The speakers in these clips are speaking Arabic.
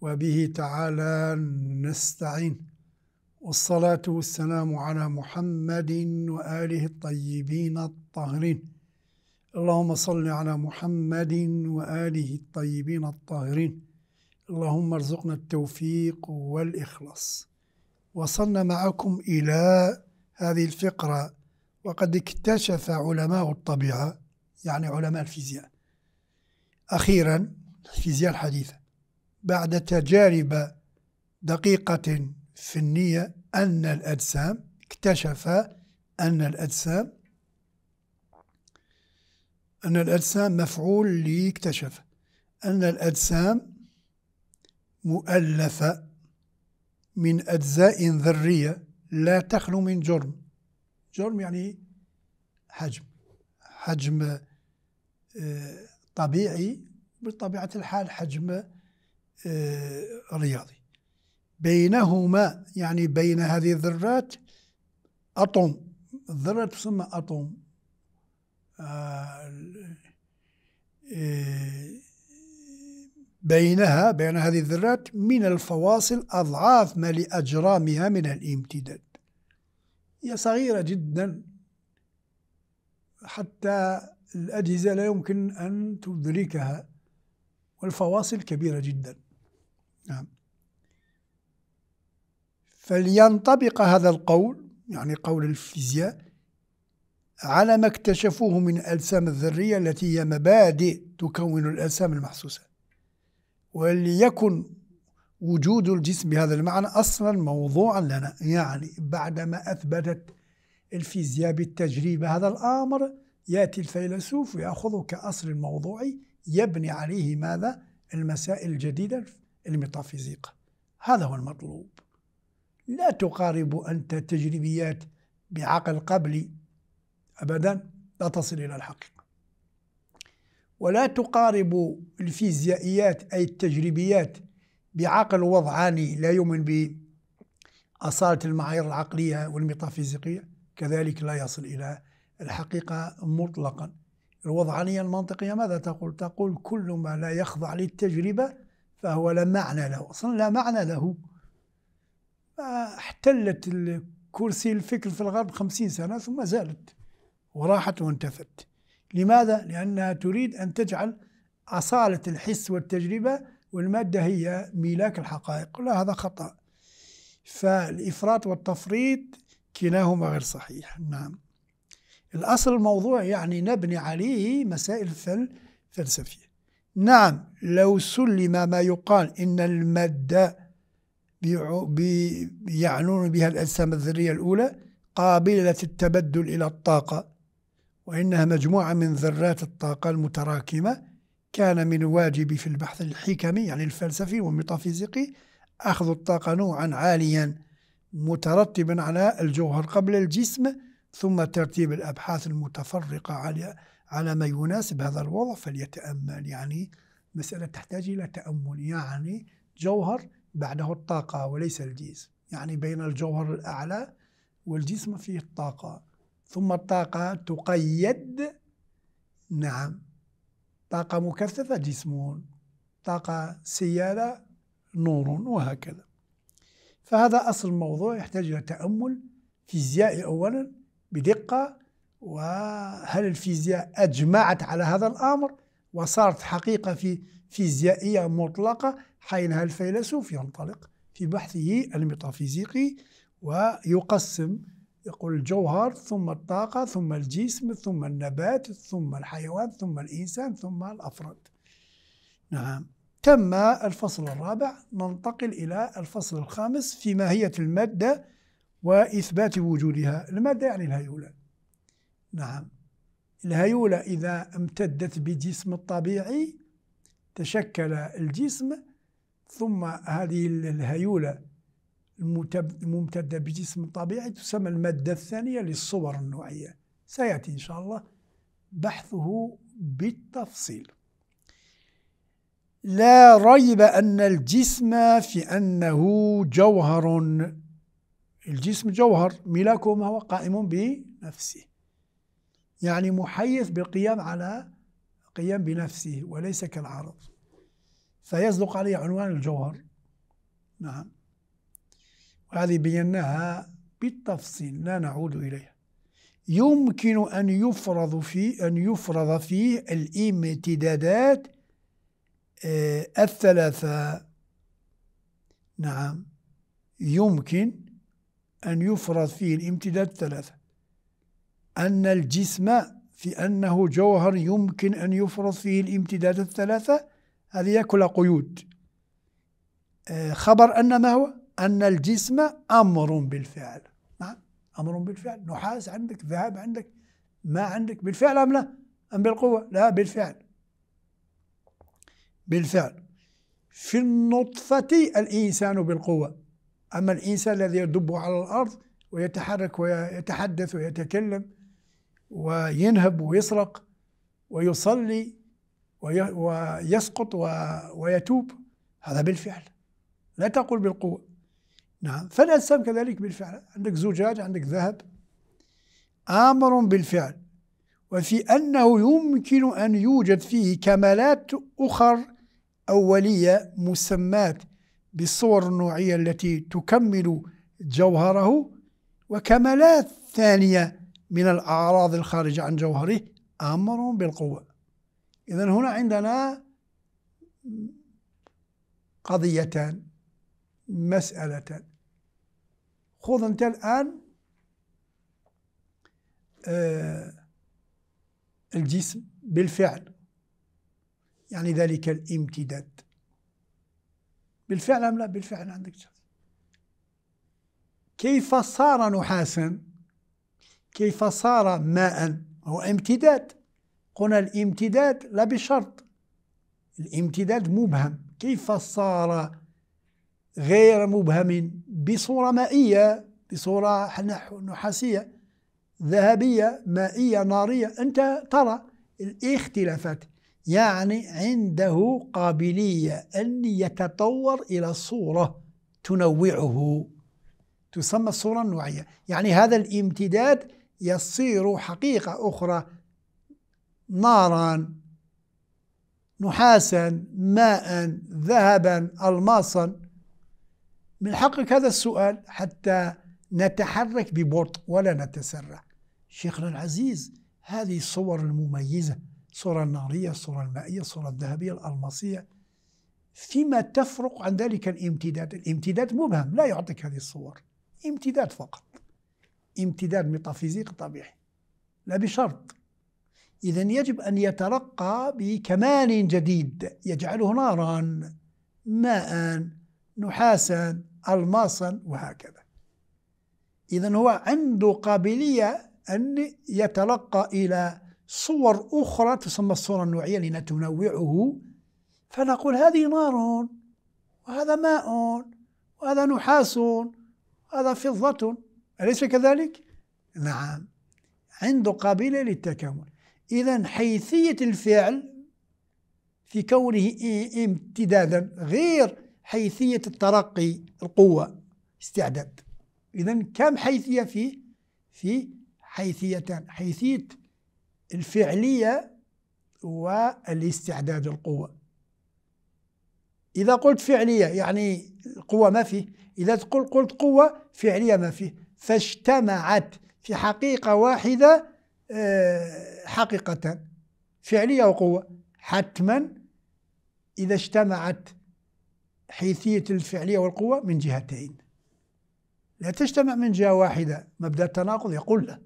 وبه تعالى نستعين والصلاة والسلام على محمد وآله الطيبين الطاهرين اللهم صل على محمد وآله الطيبين الطاهرين اللهم ارزقنا التوفيق والإخلاص وصلنا معكم إلى هذه الفقرة وقد اكتشف علماء الطبيعة يعني علماء الفيزياء أخيرا الفيزياء الحديثة بعد تجارب دقيقة في النية أن الأجسام اكتشف أن الأجسام أن الأجسام مفعول اكتشف أن الأجسام مؤلفة من أجزاء ذرية لا تخلو من جرم جرم يعني حجم حجم آه، طبيعي بطبيعة الحال حجم آه، رياضي بينهما يعني بين هذه الذرات أطوم الذرة تسمى أطوم آه، آه، بينها بين هذه الذرات من الفواصل أضعاف ما لأجرامها من الامتداد هي صغيرة جدا حتى الأجهزة لا يمكن أن تدركها والفواصل كبيرة جدا نعم فلينطبق هذا القول يعني قول الفيزياء على ما اكتشفوه من الأجسام الذرية التي هي مبادئ تكون الأجسام المحسوسة وليكن وجود الجسم بهذا المعنى أصلا موضوعا لنا يعني بعدما أثبتت الفيزياء بالتجربة هذا الأمر يأتي الفيلسوف ويأخذ كأصل موضوعي يبني عليه ماذا المسائل الجديدة الميتافيزيقا هذا هو المطلوب لا تقارب أنت تجريبيات بعقل قبلي أبدا لا تصل إلى الحقيقة ولا تقارب الفيزيائيات أي التجريبيات بعقل وضعاني لا يؤمن بأصالة المعايير العقلية والميتافيزيقية كذلك لا يصل إلى الحقيقة مطلقا الوضعانية المنطقية ماذا تقول؟ تقول كل ما لا يخضع للتجربة فهو لا معنى له أصلا لا معنى له احتلت الكرسي الفكر في الغرب خمسين سنة ثم زالت وراحت وانتفت لماذا؟ لأنها تريد أن تجعل أصالة الحس والتجربة والمادة هي ميلاك الحقائق لا هذا خطأ فالإفراط والتفريط كلاهما غير صحيح نعم الأصل الموضوع يعني نبني عليه مسائل فلسفية نعم لو سلم ما يقال إن المادة يعنون بها الأجسام الذرية الأولى قابلة التبدل إلى الطاقة وإنها مجموعة من ذرات الطاقة المتراكمة كان من الواجب في البحث الحكمي يعني الفلسفي والميتافيزيقي أخذ الطاقة نوعا عاليا مترتبا على الجوهر قبل الجسم ثم ترتيب الأبحاث المتفرقة عليها على ما يناسب هذا الوضع فليتأمل يعني مسألة تحتاج إلى تأمل يعني جوهر بعده الطاقة وليس الجسم يعني بين الجوهر الأعلى والجسم فيه الطاقة ثم الطاقة تقيد نعم طاقة مكثفة جسم طاقة سيالة نور وهكذا فهذا أصل الموضوع يحتاج إلى تأمل فيزيائي أولا بدقة وهل الفيزياء أجمعت على هذا الأمر وصارت حقيقة في فيزيائية مطلقة حينها الفيلسوف ينطلق في بحثه الميتافيزيقي ويقسم يقول الجوهر ثم الطاقة ثم الجسم ثم النبات ثم الحيوان ثم الإنسان ثم الأفراد نعم تم الفصل الرابع ننتقل إلى الفصل الخامس في ماهية المادة وإثبات وجودها المادة يعني الهيولات نعم الهيولة إذا امتدت بجسم الطبيعي تشكل الجسم ثم هذه الهيولة الممتدة بجسم الطبيعي تسمى المادة الثانية للصور النوعية سيأتي إن شاء الله بحثه بالتفصيل لا ريب أن الجسم في أنه جوهر الجسم جوهر ملاكه ما هو قائم بنفسه يعني محيز بالقيام على قيام بنفسه وليس كالعرض فيصدق عليه عنوان الجوهر نعم وهذه بيناها بالتفصيل لا نعود إليها يمكن أن يفرض في أن يفرض فيه الامتدادات آه، الثلاثة نعم يمكن أن يفرض فيه الامتداد الثلاثة أن الجسم في أنه جوهر يمكن أن يفرض فيه الامتداد الثلاثة هذه يأكل قيود آه، خبر أن ما هو؟ أن الجسم أمر بالفعل نعم أمر بالفعل نحاس عندك ذهب عندك ما عندك بالفعل أم لا؟ أم بالقوة؟ لا بالفعل بالفعل في النطفة الإنسان بالقوة أما الإنسان الذي يدب على الأرض ويتحرك ويتحدث ويتكلم وينهب ويسرق ويصلي ويسقط ويتوب هذا بالفعل لا تقول بالقوة نعم فالأجسام كذلك بالفعل عندك زجاج عندك ذهب آمر بالفعل وفي أنه يمكن أن يوجد فيه كمالات أخر أولية مسمات بالصور النوعية التي تكمل جوهره وكمالات ثانية من الأعراض الخارجة عن جوهره أمر بالقوة إذا هنا عندنا قضيتان مسألتان خذ أنت الآن آه، الجسم بالفعل يعني ذلك الامتداد بالفعل أم لا بالفعل عندك كيف صار نحاسا كيف صار ماء هو امتداد قلنا الامتداد لا بشرط الامتداد مبهم كيف صار غير مبهم بصورة مائية بصورة نحاسية ذهبية مائية نارية أنت ترى الاختلافات يعني عنده قابلية أن يتطور إلى صورة تنوعه تسمى الصورة النوعية يعني هذا الامتداد يصير حقيقة أخرى نارا نحاسا ماء ذهبا الماصا من حقك هذا السؤال حتى نتحرك ببطء ولا نتسرع شيخنا العزيز هذه الصور المميزة الصورة النارية الصورة المائية الصورة الذهبية الألماسية فيما تفرق عن ذلك الامتداد الامتداد مبهم لا يعطيك هذه الصور امتداد فقط امتداد ميتافيزيقي طبيعي لا بشرط إذا يجب أن يترقى بكمال جديد يجعله نارا ماء نحاسا ألماسا وهكذا إذا هو عنده قابلية أن يتلقى إلى صور أخرى تسمى الصورة النوعية لنتنوعه فنقول هذه نار وهذا ماء وهذا نحاس وهذا فضة أليس كذلك؟ نعم عنده قابلة للتكامل إذا حيثية الفعل في كونه امتدادا غير حيثية الترقي القوة استعداد إذا كم حيثية فيه؟ في حيثيتان حيثية الفعلية والاستعداد القوة إذا قلت فعلية يعني القوة ما فيه إذا قلت قوة فعلية ما فيه فاجتمعت في حقيقة واحدة آه، حقيقة فعلية وقوة حتما إذا اجتمعت حيثية الفعلية والقوة من جهتين لا تجتمع من جهة واحدة مبدأ التناقض يقول له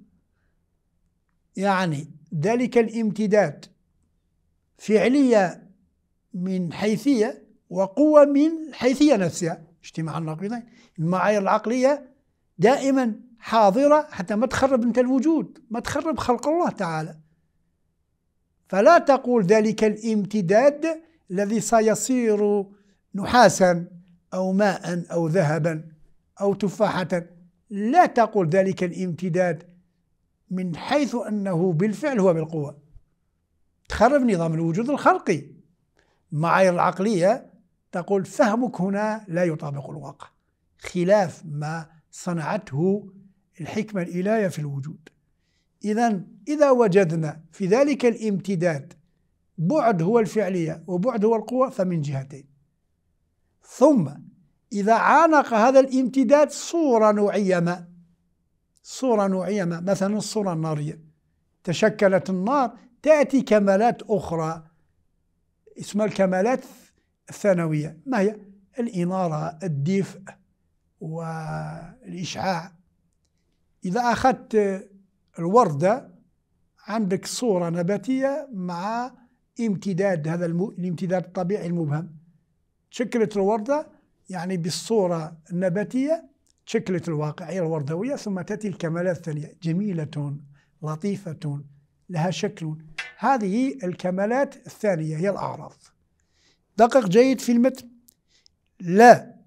يعني ذلك الامتداد فعلية من حيثية وقوة من حيثية نفسها اجتماع الناقضين المعايير العقلية دائما حاضرة حتى ما تخرب أنت الوجود ما تخرب خلق الله تعالى فلا تقول ذلك الامتداد الذي سيصير نحاسا أو ماء أو ذهبا أو تفاحة لا تقول ذلك الامتداد من حيث أنه بالفعل هو بالقوة تخرب نظام الوجود الخلقي معايير العقلية تقول فهمك هنا لا يطابق الواقع خلاف ما صنعته الحكمة الإلهية في الوجود إذا إذا وجدنا في ذلك الامتداد بعد هو الفعلية وبعد هو القوة فمن جهتين ثم إذا عانق هذا الامتداد صورة نوعية ما صورة نوعية ما مثلا الصورة النارية تشكلت النار تأتي كمالات أخرى اسمها الكمالات الثانوية ما هي؟ الإنارة الدفء والإشعاع إذا أخذت الوردة عندك صورة نباتية مع امتداد هذا المو... الامتداد الطبيعي المبهم تشكلت الوردة يعني بالصورة النباتية تشكلت الواقعية الوردوية ثم تأتي الكمالات الثانية جميلة لطيفة لها شكل هذه الكمالات الثانية هي الأعراض دقق جيد في المتن لا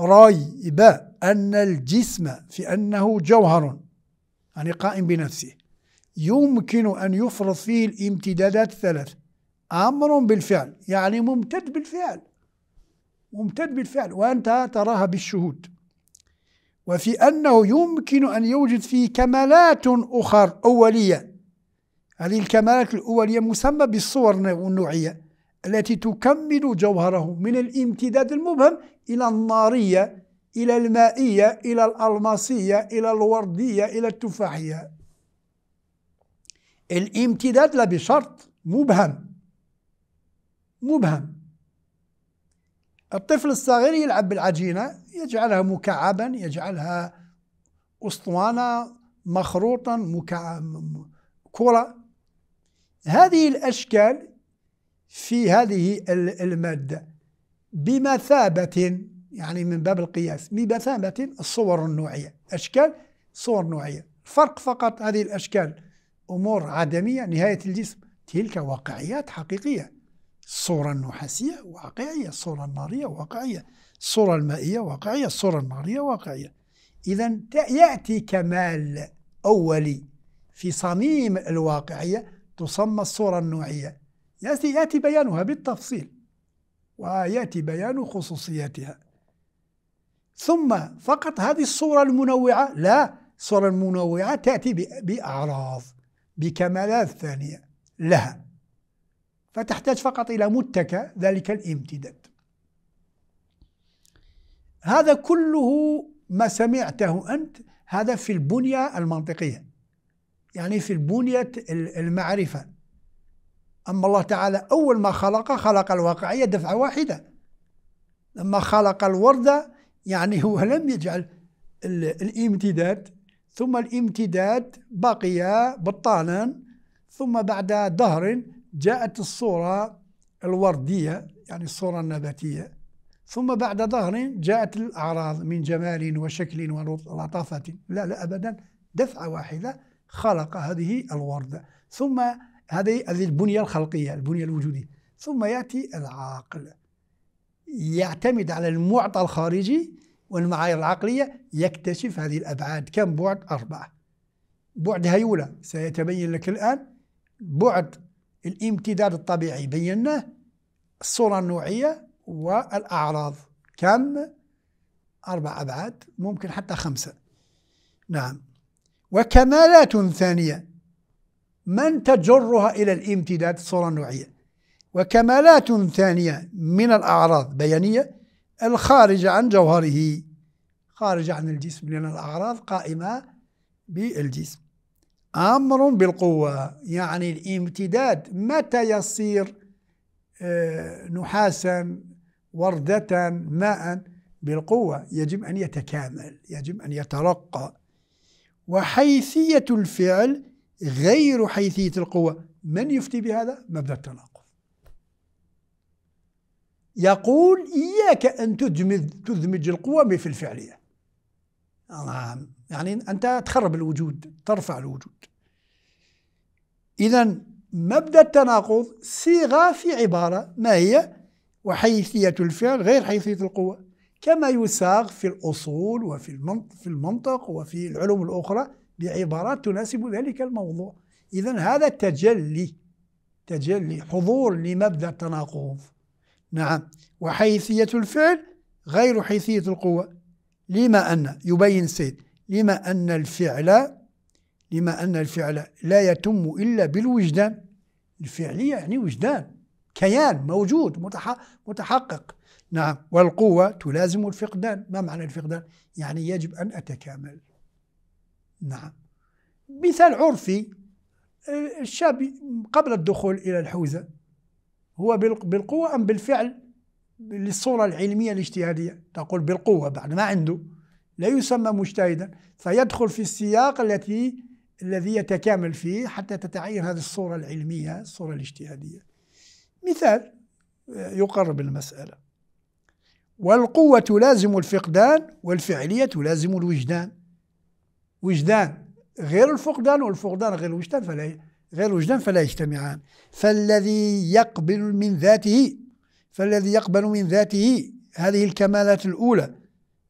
ريب أن الجسم في أنه جوهر يعني قائم بنفسه يمكن أن يفرض فيه الامتدادات الثلاث أمر بالفعل يعني ممتد بالفعل ممتد بالفعل وأنت تراها بالشهود وفي أنه يمكن أن يوجد فيه كمالات أخرى أولية هذه الكمالات الأولية مسمى بالصور النوعية التي تكمل جوهره من الامتداد المبهم إلى النارية إلى المائية إلى الألماسية إلى الوردية إلى التفاحية الامتداد لا بشرط مبهم مبهم الطفل الصغير يلعب بالعجينة يجعلها مكعبا يجعلها أسطوانة مخروطا مكعب كرة هذه الأشكال في هذه المادة بمثابة يعني من باب القياس بمثابة الصور النوعية أشكال صور نوعية الفرق فقط هذه الأشكال أمور عدمية نهاية الجسم تلك واقعيات حقيقية الصورة النحاسية واقعية الصورة النارية واقعية الصورة المائية واقعية الصورة النارية واقعية إذا يأتي كمال أولي في صميم الواقعية تسمى الصورة النوعية يأتي ياتي بيانها بالتفصيل ويأتي بيان خصوصياتها ثم فقط هذه الصورة المنوعة لا الصورة المنوعة تأتي بأعراض بكمالات ثانية لها فتحتاج فقط إلى متكى ذلك الامتداد هذا كله ما سمعته أنت هذا في البنية المنطقية يعني في البنية المعرفة أما الله تعالى أول ما خلق خلق الواقعية دفعة واحدة لما خلق الوردة يعني هو لم يجعل الامتداد ثم الامتداد بقي بطانا ثم بعد دهر جاءت الصورة الوردية يعني الصورة النباتية ثم بعد دهر جاءت الأعراض من جمال وشكل ولطافة لا لا أبدا دفعة واحدة خلق هذه الوردة ثم هذه هذه البنية الخلقية البنية الوجودية ثم يأتي العاقل يعتمد على المعطى الخارجي والمعايير العقلية يكتشف هذه الأبعاد كم بعد أربعة بعد هيولة سيتبين لك الآن بعد الامتداد الطبيعي بيناه الصورة النوعية والأعراض كم أربع أبعاد ممكن حتى خمسة نعم وكمالات ثانية من تجرها إلى الامتداد صورة نوعية وكمالات ثانية من الأعراض بيانية الخارجة عن جوهره خارجة عن الجسم لأن الأعراض قائمة بالجسم أمر بالقوة يعني الامتداد متى يصير آه، نحاسا وردة ماء بالقوة يجب أن يتكامل يجب أن يترقى وحيثية الفعل غير حيثية القوة من يفتي بهذا؟ مبدأ التناقض يقول إياك أن تدمج, تدمج القوة في الفعلية نعم. يعني أنت تخرب الوجود ترفع الوجود إذا مبدأ التناقض صيغة في عبارة ما هي؟ وحيثية الفعل غير حيثية القوة كما يساغ في الأصول وفي المنطق, المنطق وفي العلوم الأخرى بعبارات تناسب ذلك الموضوع إذا هذا تجلي تجلي حضور لمبدأ التناقض نعم وحيثية الفعل غير حيثية القوة لما أن يبين السيد لما أن الفعل لما أن الفعل لا يتم إلا بالوجدان الفعل يعني وجدان كيان موجود متحقق نعم والقوة تلازم الفقدان ما معنى الفقدان؟ يعني يجب أن أتكامل نعم مثال عرفي آه، الشاب قبل الدخول إلى الحوزة هو بالقوة أم بالفعل للصورة العلمية الاجتهادية تقول بالقوة بعد ما عنده لا يسمى مجتهدا فيدخل في السياق التي الذي يتكامل فيه حتى تتعين هذه الصورة العلمية الصورة الاجتهادية مثال آه، يقرب المسألة والقوة تلازم الفقدان والفعلية تلازم الوجدان وجدان غير الفقدان والفقدان غير الوجدان فلا غير الوجدان فلا يجتمعان فالذي يقبل من ذاته فالذي يقبل من ذاته هذه الكمالات الأولى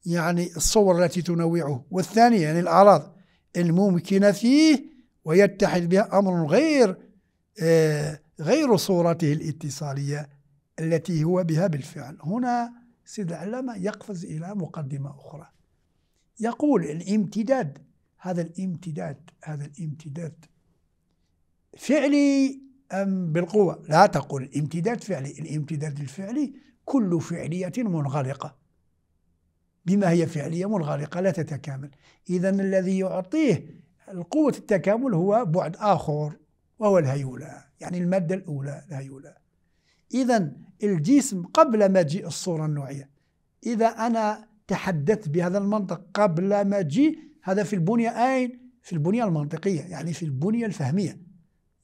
يعني الصور التي تنوعه والثانية يعني الأعراض الممكنة فيه ويتحد بها أمر غير آه، غير صورته الاتصالية التي هو بها بالفعل هنا سيد العلامة يقفز إلى مقدمة أخرى يقول الامتداد هذا الامتداد هذا الامتداد فعلي أم بالقوة لا تقول امتداد فعلي الامتداد الفعلي كل فعلية منغلقة بما هي فعلية منغلقة لا تتكامل إذا الذي يعطيه القوة التكامل هو بعد آخر وهو الهيولى يعني المادة الأولى الهيولى إذا الجسم قبل مجيء الصورة النوعية إذا أنا تحدثت بهذا المنطق قبل مجيء هذا في البنية أين؟ في البنية المنطقية يعني في البنية الفهمية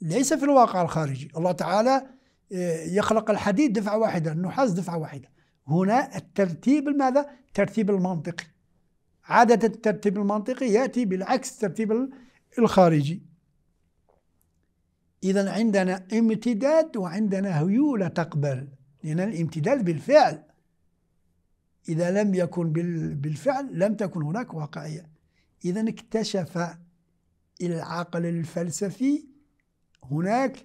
ليس في الواقع الخارجي الله تعالى آه، يخلق الحديد دفعة واحدة النحاس دفعة واحدة هنا الترتيب ماذا؟ الترتيب المنطقي عادة الترتيب المنطقي يأتي بالعكس الترتيب الخارجي إذا عندنا امتداد وعندنا هيولة تقبل لأن الامتداد بالفعل إذا لم يكن بالفعل لم تكن هناك واقعية إذا اكتشف العقل الفلسفي هناك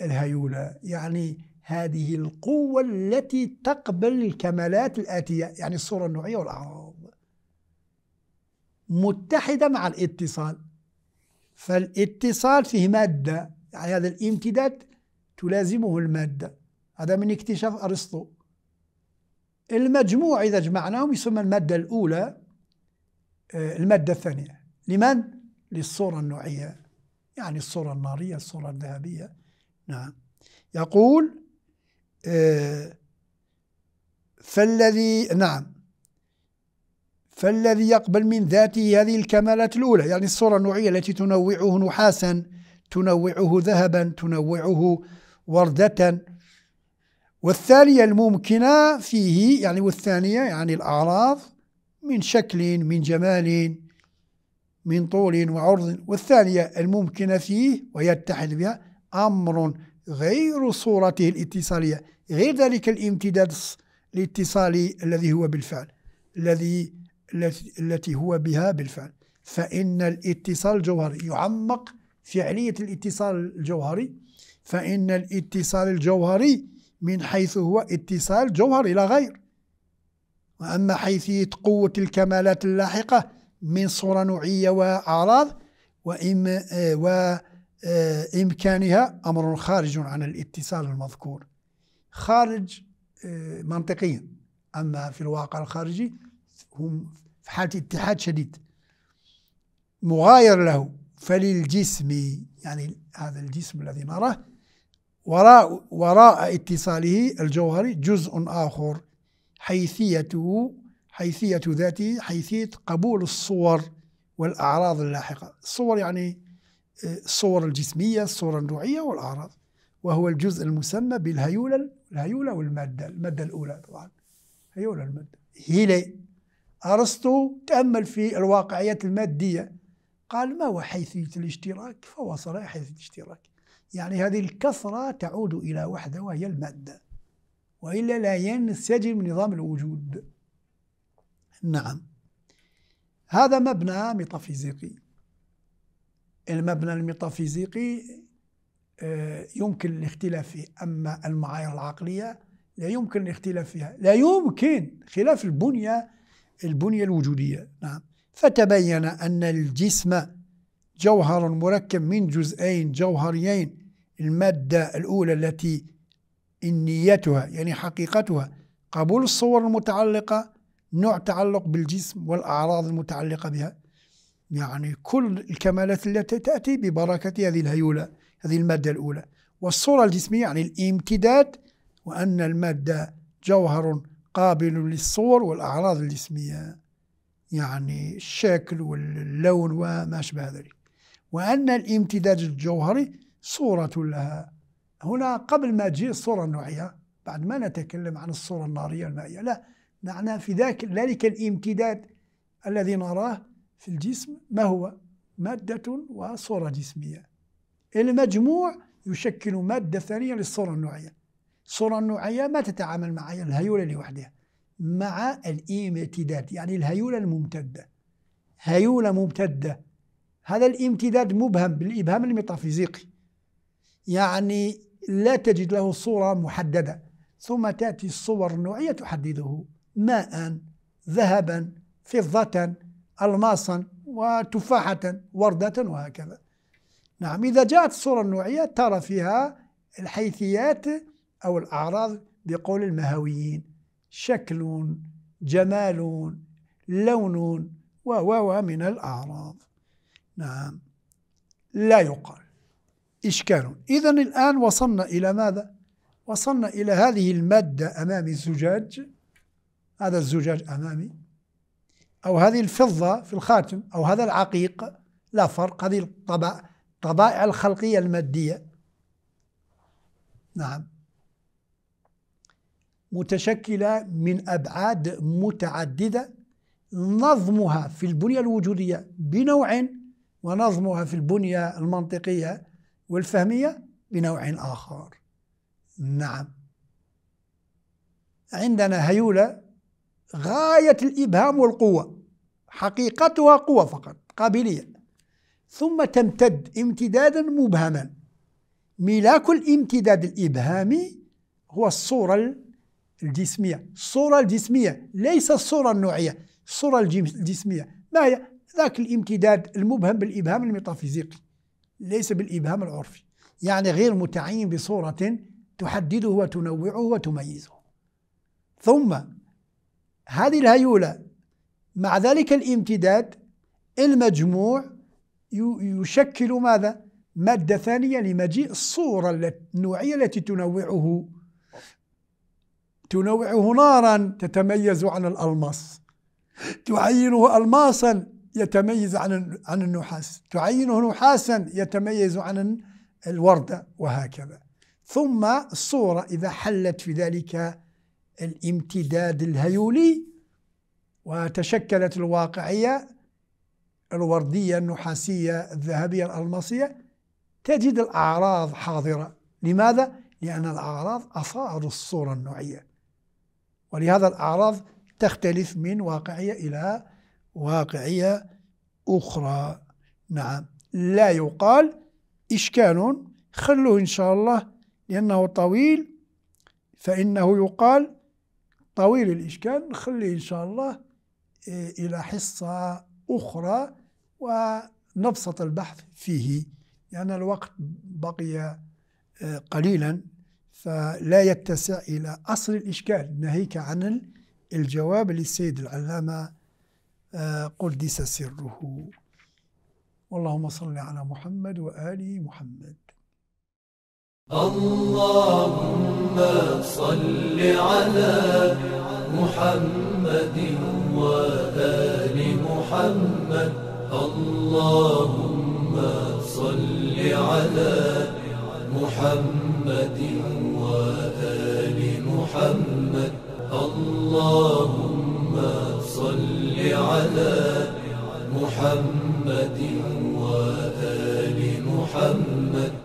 الهيولة يعني هذه القوة التي تقبل الكمالات الآتية يعني الصورة النوعية والأعراض متحدة مع الاتصال فالاتصال فيه مادة يعني هذا الامتداد تلازمه المادة هذا من اكتشاف أرسطو المجموع إذا جمعناهم يسمى المادة الأولى المادة الثانية لمن؟ للصورة النوعية يعني الصورة النارية الصورة الذهبية نعم يقول آه، فالذي نعم فالذي يقبل من ذاته هذه الكمالات الأولى يعني الصورة النوعية التي تنوعه نحاسا تنوعه ذهبا تنوعه وردة والثانية الممكنة فيه يعني والثانية يعني الأعراض من شكل من جمال من طول وعرض والثانية الممكنة فيه ويتحد بها أمر غير صورته الاتصالية غير ذلك الامتداد الاتصالي الذي هو بالفعل الذي التي هو بها بالفعل فإن الاتصال الجوهري يعمق في الاتصال الجوهري فإن الاتصال الجوهري من حيث هو اتصال جوهري لا غير وأما حيثية قوة الكمالات اللاحقة من صورة نوعية وأعراض وإم وإمكانها أمر خارج عن الاتصال المذكور خارج آه، منطقيا أما في الواقع الخارجي هم في حالة اتحاد شديد مغاير له فللجسم يعني هذا الجسم الذي نراه وراء وراء اتصاله الجوهري جزء آخر حيثيته حيثية ذاته حيثية قبول الصور والأعراض اللاحقة الصور يعني آه، الصور الجسمية الصور النوعية والأعراض وهو الجزء المسمى بالهيولة الهيولة والمادة المادة الأولى طبعا هيولة المادة هيلي أرسطو تأمل في الواقعيات المادية قال ما هو حيثية الاشتراك فوصل إلى حيثية الاشتراك يعني هذه الكثرة تعود إلى وحدة وهي المادة وإلا لا ينسجم نظام الوجود نعم هذا مبنى ميتافيزيقي المبنى الميتافيزيقي آه، يمكن الاختلاف فيه أما المعايير العقلية لا يمكن الاختلاف فيها لا يمكن خلاف البنية البنية الوجودية نعم فتبين أن الجسم جوهر مركب من جزئين جوهريين المادة الأولى التي إنيتها يعني حقيقتها قبول الصور المتعلقة نوع تعلق بالجسم والأعراض المتعلقة بها يعني كل الكمالات التي تأتي ببركة هذه الهيولة هذه المادة الأولى والصورة الجسمية يعني الامتداد وأن المادة جوهر قابل للصور والأعراض الجسمية يعني الشكل واللون وما أشبه ذلك وأن الامتداد الجوهري صورة لها هنا قبل ما تجي الصورة النوعية بعد ما نتكلم عن الصورة النارية المائية لا معناها في ذاك ذلك الامتداد الذي نراه في الجسم ما هو مادة وصورة جسمية المجموع يشكل مادة ثانية للصورة النوعية الصورة النوعية ما تتعامل مع الهيولة لوحدها مع الامتداد يعني الهيولة الممتدة هيولة ممتدة هذا الامتداد مبهم بالإبهام الميتافيزيقي يعني لا تجد له صورة محددة ثم تأتي الصور النوعية تحدده ماء ذهبا فضة ألماسا وتفاحة وردة وهكذا نعم إذا جاءت الصورة النوعية ترى فيها الحيثيات أو الأعراض بقول المهويين شكل جمال لون و من الأعراض نعم لا يقال إشكال إذا الآن وصلنا إلى ماذا؟ وصلنا إلى هذه المادة أمام الزجاج هذا الزجاج أمامي أو هذه الفضة في الخاتم أو هذا العقيق لا فرق هذه الطبائع الخلقية المادية نعم متشكلة من أبعاد متعددة نظمها في البنية الوجودية بنوع ونظمها في البنية المنطقية والفهمية بنوع آخر نعم عندنا هيولة غاية الإبهام والقوة حقيقتها قوة فقط قابلية ثم تمتد امتدادا مبهما ملاك الامتداد الإبهامي هو الصورة الجسمية الصورة الجسمية ليس الصورة النوعية الصورة الجسمية ما هي ذاك الامتداد المبهم بالإبهام الميتافيزيقي ليس بالإبهام العرفي يعني غير متعين بصورة تحدده وتنوعه وتميزه ثم هذه الهيولة مع ذلك الامتداد المجموع يشكل ماذا؟ مادة ثانية لمجيء الصورة النوعية التي تنوعه تنوعه نارا تتميز عن الألماس تعينه ألماسا يتميز عن عن النحاس تعينه نحاسا يتميز عن الوردة وهكذا ثم الصورة إذا حلت في ذلك الامتداد الهيولي وتشكلت الواقعية الوردية النحاسية الذهبية الألماسية تجد الأعراض حاضرة لماذا؟ لأن الأعراض أصاروا الصورة النوعية ولهذا الأعراض تختلف من واقعية إلى واقعية أخرى نعم لا يقال إشكال خلوه إن شاء الله لأنه طويل فإنه يقال طويل الإشكال نخليه إن شاء الله آه، إلى حصة أخرى ونبسط البحث فيه لأن يعني الوقت بقي آه، قليلا فلا يتسع إلى أصل الإشكال ناهيك عن الجواب للسيد العلامة قدس سره اللهم صل على محمد وآل محمد اللهم صل على محمد وآل محمد اللهم صل على محمد وآل محمد اللهم صل على محمد وآل محمد